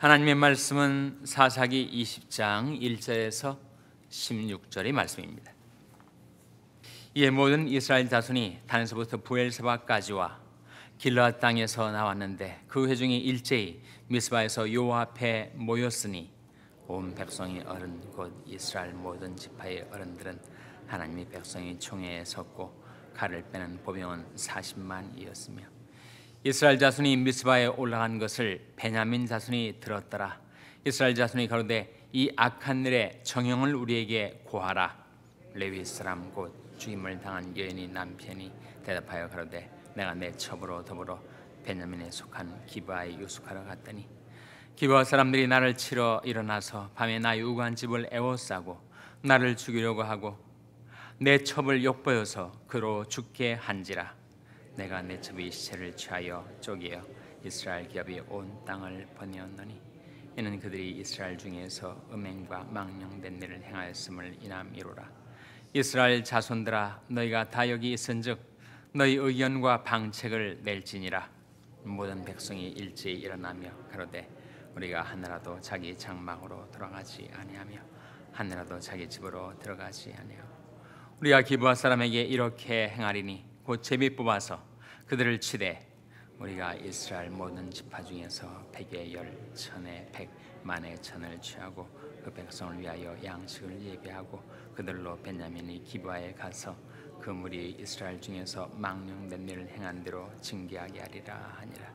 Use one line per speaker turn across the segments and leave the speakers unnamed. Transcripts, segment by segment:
하나님의 말씀은 사사기 20장 1절에서 16절의 말씀입니다. 이에 모든 이스라엘 자손이 단서부터 부엘세바까지와 길라 땅에서 나왔는데 그 회중이 일제히 미스바에서 여호와 앞에 모였으니 온 백성이 어른 곧 이스라엘 모든 지파의 어른들은 하나님의 백성의 총회에 섰고 칼을 빼는 보병은 40만이었으며 이스라엘 자손이 미스바에 올라간 것을 베냐민 자손이 들었더라. 이스라엘 자손이 가로되 이 악한 일의 정형을 우리에게 고하라. 레위 사람 곧 죽임을 당한 여인이 남편이 대답하여 가로되 내가 내 첩으로 더불어 베냐민에 속한 기바에 유숙하러 갔더니 기바 사람들이 나를 치러 일어나서 밤에 나의 우한 집을 애워싸고 나를 죽이려고 하고 내 첩을 욕보여서 그로 죽게 한지라 내가 내 첩의 시체를 취하여 쪼개어 이스라엘 기업이 온 땅을 보내었노니 이는 그들이 이스라엘 중에서 음행과 망령된 일을 행하였음을 인함이로라 이스라엘 자손들아 너희가 다 여기 있은즉 너희 의견과 방책을 낼지니라 모든 백성이 일제히 일어나며 가로되 우리가 하늘라도 자기 장막으로 돌아가지 아니하며 하늘라도 자기 집으로 들어가지 아니하며 우리가 기부한 사람에게 이렇게 행하리니 곧 재미 뽑아서 그들을 치되 우리가 이스라엘 모든 지파 중에서 백의 열, 천의 백, 만의 천을 취하고 그 백성을 위하여 양식을 예비하고 그들로 베냐민이 기바에 가서 그 무리 이스라엘 중에서 망령된 일을 행한 대로 징계하게 하리라 하니라.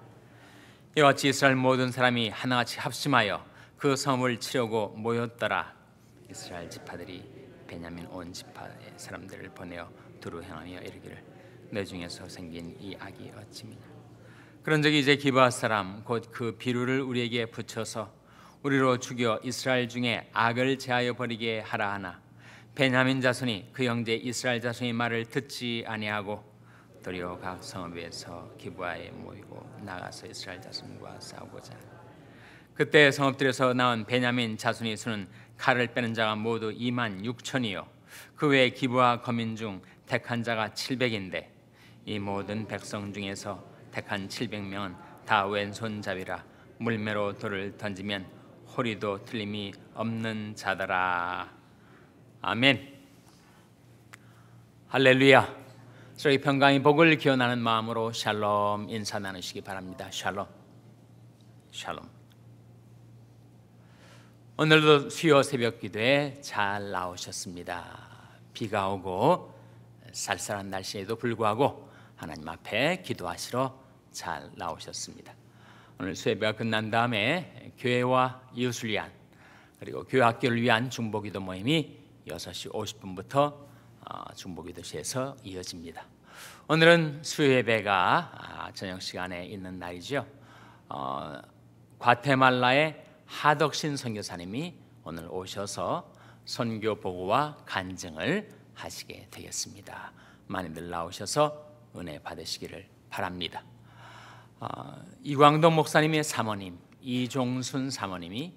이와 같이 이스라엘 모든 사람이 하나같이 합심하여 그 섬을 치려고 모였더라. 이스라엘 지파들이 베냐민 온 지파의 사람들을 보내어 두루 행하며 이르기를 내 중에서 생긴 이 악이 어찌미냐 그런즉 이제 기브아 사람 곧 그 비루를 우리에게 붙여서 우리로 죽여 이스라엘 중에 악을 제하여 버리게 하라 하나 베냐민 자손이 그 형제 이스라엘 자손의 말을 듣지 아니하고 도리어 각 성읍 에서 기브아에 모이고 나가서 이스라엘 자손과 싸우고자 그때 성읍들에서 나온 베냐민 자손의 수는 칼을 빼는 자가 모두 2만 6천이요 그 외에 기브아 거민 중 택한 자가 700인데 이 모든 백성 중에서 택한 700명은 다 왼손잡이라 물매로 돌을 던지면 허리도 틀림이 없는 자더라. 아멘. 할렐루야. 저희 평강의 복을 기원하는 마음으로 샬롬 인사 나누시기 바랍니다. 샬롬. 샬롬. 오늘도 수요 새벽 기도에 잘 나오셨습니다. 비가 오고 쌀쌀한 날씨에도 불구하고 하나님 앞에 기도하시러 잘 나오셨습니다. 오늘 수배가 끝난 다음에 교회와 이웃을 위한 그리고 교회 학교를 위한 중보기도 모임이 6시 50분부터 어, 중보기도시에서 이어집니다. 오늘은 수예배가 아, 저녁 시간에 있는 날이죠. 어, 과테말라의 하덕신 선교사님이 오늘 오셔서 선교 보고와 간증을 하시게 되겠습니다. 많이들 나오셔서 은혜 받으시기를 바랍니다. 어, 이광동 목사님의 사모님 이종순 사모님이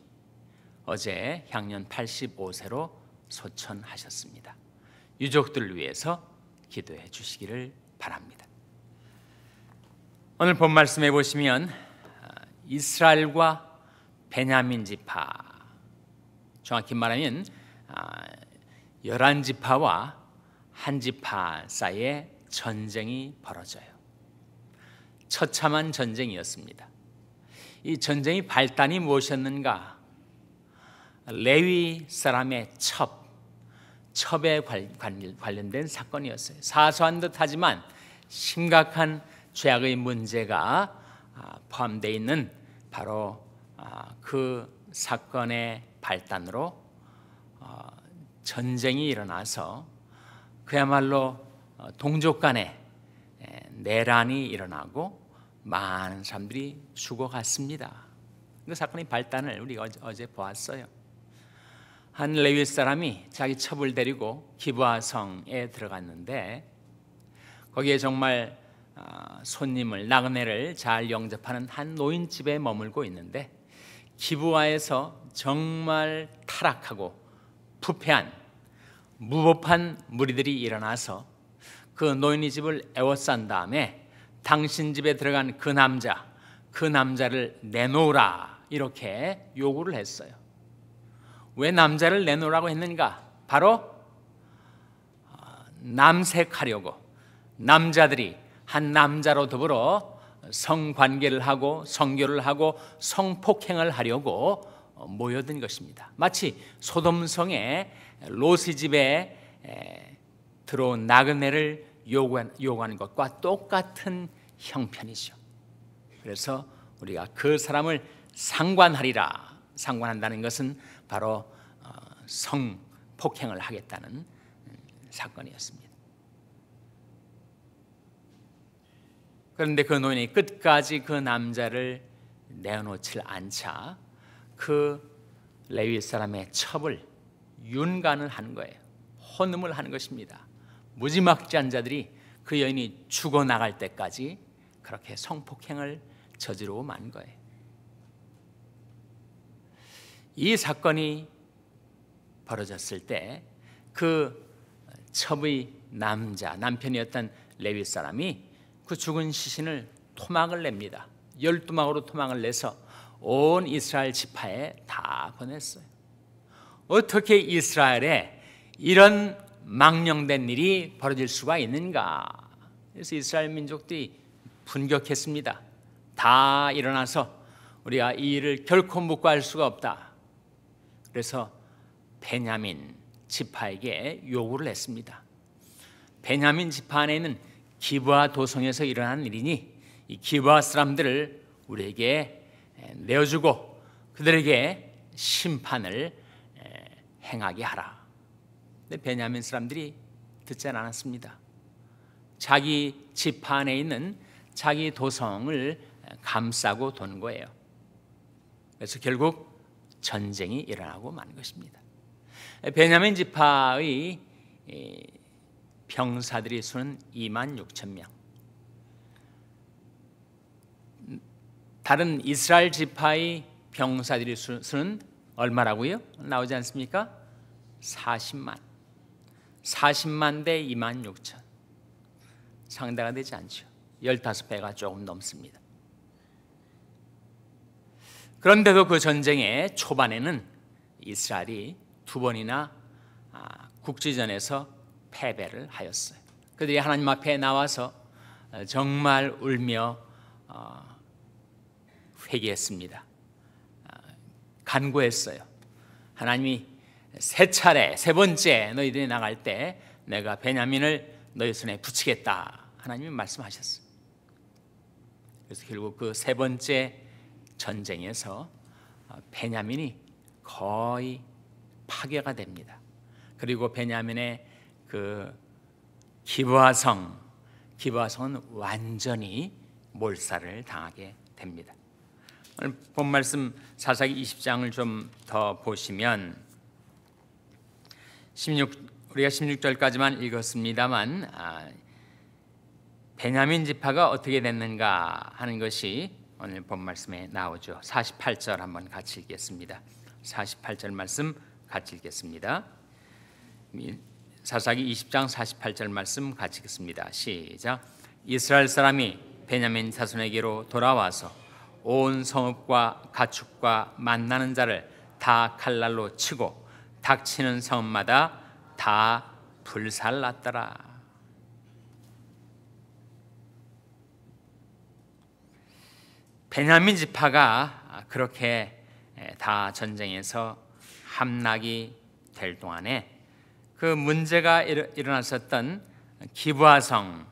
어제 향년 85세로 소천하셨습니다. 유족들을 위해서 기도해 주시기를 바랍니다. 오늘 본 말씀해 보시면 어, 이스라엘과 베냐민 지파 정확히 말하면 어, 열한 지파와 한 지파 사이에 전쟁이 벌어져요. 처참한 전쟁이었습니다. 이 전쟁의 발단이 무엇이었는가? 레위 사람의 첩, 첩에 관련된 사건이었어요. 사소한 듯 하지만 심각한 죄악의 문제가 아, 포함되어 있는 바로 아, 그 사건의 발단으로 어, 전쟁이 일어나서 그야말로 어, 동족 간에 예, 내란이 일어나고 많은 사람들이 죽어갔습니다. 그 사건의 발단을 우리가 어제 보았어요. 한 레위 사람이 자기 첩을 데리고 기브아성에 들어갔는데 거기에 정말 어, 손님을 나그네를 잘 영접하는 한 노인 집에 머물고 있는데 기브아에서 정말 타락하고 부패한 무법한 무리들이 일어나서 그노인이 집을 애워싼 다음에 당신 집에 들어간 그 남자, 그 남자를 내놓으라 이렇게 요구를 했어요. 왜 남자를 내놓으라고 했는가? 바로 어, 남색하려고 남자들이 한 남자로 더불어 성관계를 하고 성교를 하고 성폭행을 하려고 어, 모여든 것입니다. 마치 소돔성의 로스 집에 들어온 나그네를 요구한, 요구하는 것과 똑같은 형편이죠. 그래서 우리가 그 사람을 상관하리라. 상관한다는 것은 바로 어, 성폭행을 하겠다는 음, 사건이었습니다. 그런데 그 노인이 끝까지 그 남자를 내어놓질 않자 그 레위 사람의 첩을 윤간을 한 거예요. 혼음을 하는 것입니다. 무지막지한 자들이 그 여인이 죽어 나갈 때까지 그렇게 성폭행을 저지르고 만 거예요. 이 사건이 벌어졌을 때 그 첩의 남자 남편이었던 레위 사람이 그 죽은 시신을 토막을 냅니다. 열두 막으로 토막을 내서 온 이스라엘 지파에 다 보냈어요. 어떻게 이스라엘에 이런 망령된 일이 벌어질 수가 있는가? 그래서 이스라엘 민족들이 분격했습니다. 다 일어나서 우리가 이 일을 결코 묵과할 수가 없다. 그래서 베냐민 지파에게 요구를 했습니다. 베냐민 지파 안에는 기브아 도성에서 일어난 일이니 이 기브아 사람들을 우리에게 내어주고 그들에게 심판을 행하게 하라. 근데 네, 베냐민 사람들이 듣지 않았습니다. 자기 집안에 있는 자기 도성을 감싸고 도 거예요. 그래서 결국 전쟁이 일어나고 만 것입니다. 베냐민 지파의 병사들의 수는 2만 6천 명. 다른 이스라엘 지파의 병사들의 수는 얼마라고요? 나오지 않습니까? 40만. 40만 대 2만 6천 상대가 되지 않죠 15배가 조금 넘습니다 그런데도 그 전쟁의 초반에는 이스라엘이 두 번이나 아, 국지전에서 패배를 하였어요 그들이 하나님 앞에 나와서 어, 정말 울며 어, 회개했습니다 아, 간구했어요 하나님이 세 차례 세 번째 너희들이 나갈 때 내가 베냐민을 너희 손에 붙이겠다 하나님이 말씀하셨어. 그래서 결국 그 세 번째 전쟁에서 어, 베냐민이 거의 파괴가 됩니다. 그리고 베냐민의 그 기브아성, 기브아성은 완전히 몰살을 당하게 됩니다. 오늘 본 말씀 사사기 20장을 좀 더 보시면 16 우리가 16절까지만 읽었습니다만 아, 베냐민 지파가 어떻게 됐는가 하는 것이 오늘 본 말씀에 나오죠. 48절 한번 같이 읽겠습니다. 48절 말씀 같이 읽겠습니다. 사사기 20장 48절 말씀 같이 읽겠습니다. 시작. 이스라엘 사람이 베냐민 사손에게로 돌아와서 온 성읍과 가축과 만나는 자를 다 칼날로 치고 닥치는 섬마다 다불살랐더라 베냐민 지파가 그렇게 다 전쟁에서 함락이 될 동안에 그 문제가 일어났었던 기부아성,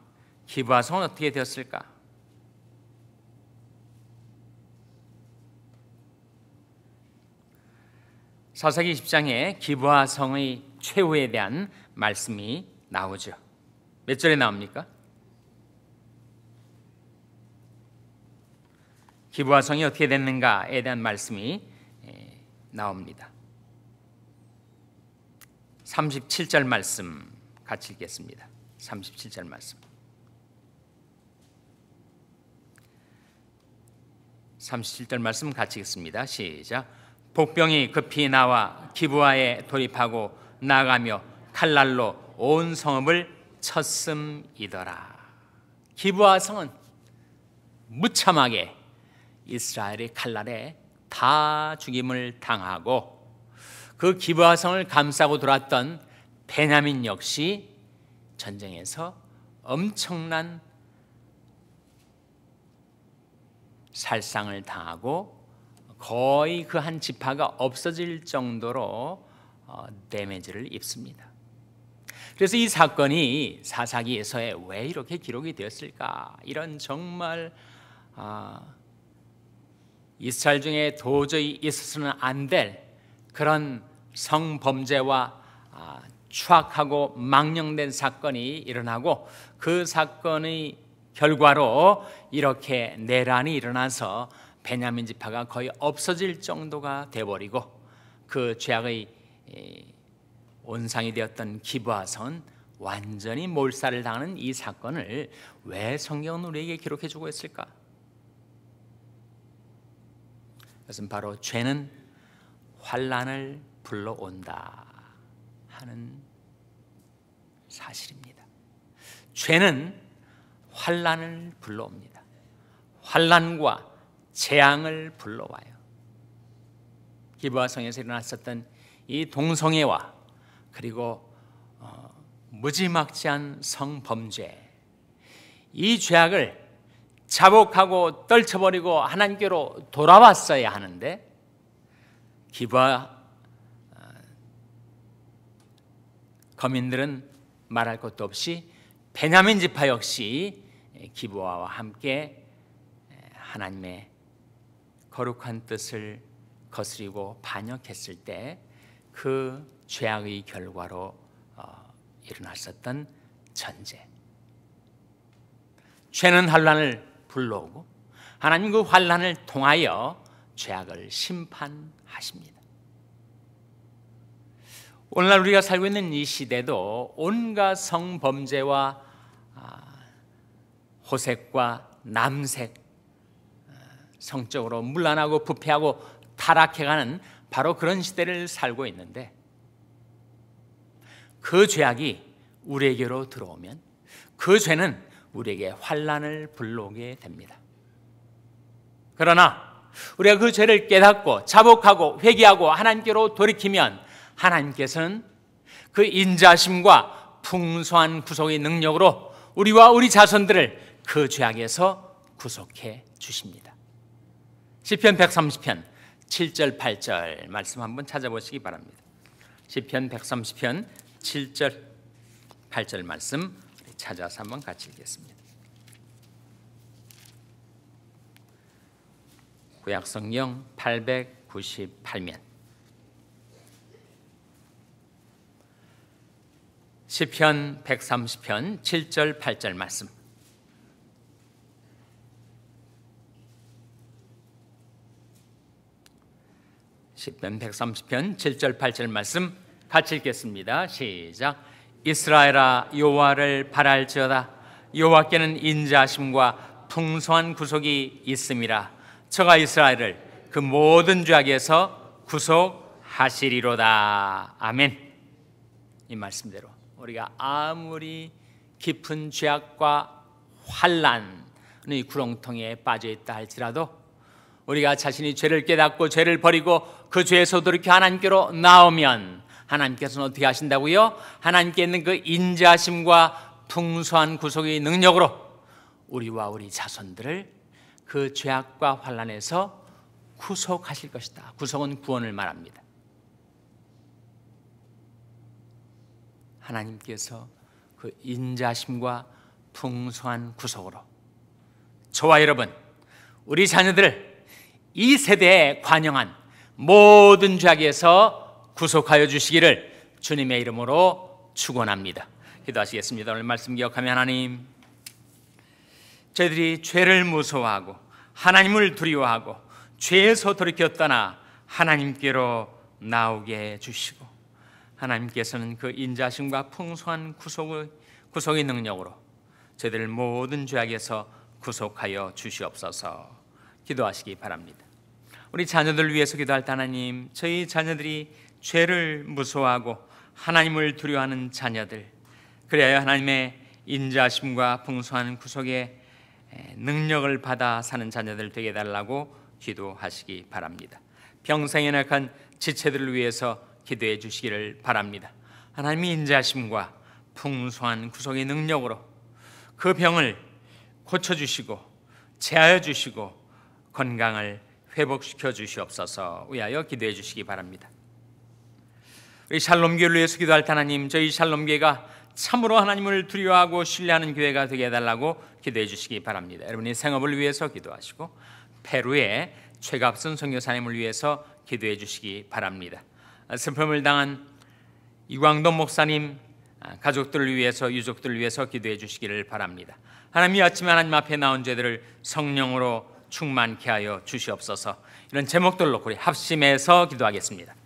기부아성은 어떻게 되었을까? 사사기 20장에 기부와 성의 최후에 대한 말씀이 나오죠. 몇 절에 나옵니까? 기부와 성이 어떻게 됐는가에 대한 말씀이 나옵니다. 37절 말씀 같이 읽겠습니다. 37절 말씀. 37절 말씀 같이 읽습니다. 시작. 복병이 급히 나와 기부하에 돌입하고 나가며 칼날로 온 성읍을 쳤음이더라. 기부하 성은 무참하게 이스라엘의 칼날에 다 죽임을 당하고 그 기부하 성을 감싸고 돌았던 베냐민 역시 전쟁에서 엄청난 살상을 당하고 거의 그 한 지파가 없어질 정도로 어, 데미지를 입습니다. 그래서 이 사건이 사사기에서에 왜 이렇게 기록이 되었을까? 이런 정말 아, 이스라엘 중에 도저히 있어서는 안 될 그런 성범죄와 아, 추악하고 망령된 사건이 일어나고 그 사건의 결과로 이렇게 내란이 일어나서 베냐민 지파가 거의 없어질 정도가 되버리고그 죄악의 온상이 되었던 기브아선 완전히 몰살을 당하는 이 사건을 왜 성경은 우리에게 기록해 주고 있을까? 그것은 바로 죄는 환란을 불러온다 하는 사실입니다. 죄는 환란을 불러옵니다. 환란과 재앙을 불러와요. 기브아성에서 일어났었던 이 동성애와 그리고 어, 무지막지한 성범죄 이 죄악을 자복하고 떨쳐버리고 하나님께로 돌아왔어야 하는데 기바 어, 거민들은 말할 것도 없이 베냐민 지파 역시 기브아와 함께 하나님의 거룩한 뜻을 거스리고 반역했을 때 그 죄악의 결과로 어, 일어났었던 전제. 죄는 환란을 불러오고 하나님 그 환란을 통하여 죄악을 심판하십니다. 오늘날 우리가 살고 있는 이 시대도 온갖 성범죄와 아, 호색과 남색 성적으로 물란하고 부패하고 타락해가는 바로 그런 시대를 살고 있는데 그 죄악이 우리에게로 들어오면 그 죄는 우리에게 환란을 불러오게 됩니다. 그러나 우리가 그 죄를 깨닫고 자복하고 회개하고 하나님께로 돌이키면 하나님께서는 그 인자심과 풍성한 구속의 능력으로 우리와 우리 자손들을 그 죄악에서 구속해 주십니다. 시편 130편 7절 8절 말씀 한번 찾아보시기 바랍니다. 시편 130편 7절 8절 말씀 찾아서 한번 같이 읽겠습니다. 구약 성경 898면 시편 130편 7절 8절 말씀 10편 130편 7절 8절 말씀 같이 읽겠습니다 시작 이스라엘아 여와를 바랄지어다 여와께는 인자심과 풍성한 구속이 있음이라 저가 이스라엘을 그 모든 죄악에서 구속하시리로다 아멘 이 말씀대로 우리가 아무리 깊은 죄악과 환란의 구렁텅이에 빠져 있다 할지라도 우리가 자신이 죄를 깨닫고 죄를 버리고 그 죄에서 도이렇게 하나님께로 나오면 하나님께서는 어떻게 하신다고요? 하나님께 있는 그 인자심과 풍성한 구속의 능력으로 우리와 우리 자손들을 그 죄악과 환란에서 구속하실 것이다. 구속은 구원을 말합니다. 하나님께서 그 인자심과 풍성한 구속으로 저와 여러분 우리 자녀들을 이 세대에 관영한 모든 죄악에서 구속하여 주시기를 주님의 이름으로 축원합니다. 기도하시겠습니다. 오늘 말씀 기억하며 하나님 저희들이 죄를 무서워하고 하나님을 두려워하고 죄에서 돌이켜 떠나 하나님께로 나오게 주시고 하나님께서는 그 인자심과 풍성한 구속의 구속의 능력으로 저희들 모든 죄악에서 구속하여 주시옵소서. 기도하시기 바랍니다. 우리 자녀들 을 위해서 기도할 때 하나님, 저희 자녀들이 죄를 무서워하고 하나님을 두려워하는 자녀들. 그래야 하나님의 인자심과 풍성한 구속의 능력을 받아 사는 자녀들 되게 달라고 기도하시기 바랍니다. 평생에 낙한 지체들을 위해서 기도해 주시기를 바랍니다. 하나님의 인자심과 풍성한 구속의 능력으로 그 병을 고쳐주시고 제하여 주시고 건강을 회복시켜 주시옵소서 위하여 기도해 주시기 바랍니다. 우리 샬롬교를 위해서 기도할 하나님, 저희 샬롬교회가 참으로 하나님을 두려워하고 신뢰하는 교회가 되게 해달라고 기도해 주시기 바랍니다. 여러분의 생업을 위해서 기도하시고 페루의 최갑순 선교사님을 위해서 기도해 주시기 바랍니다. 슬픔을 당한 이광돈 목사님 아, 가족들을 위해서 유족들을 위해서 기도해 주시기를 바랍니다. 하나님이 아침에 하나님 앞에 나온 죄들을 성령으로 충만케 하여 주시옵소서. 이런 제목들로 우리 합심해서 기도하겠습니다.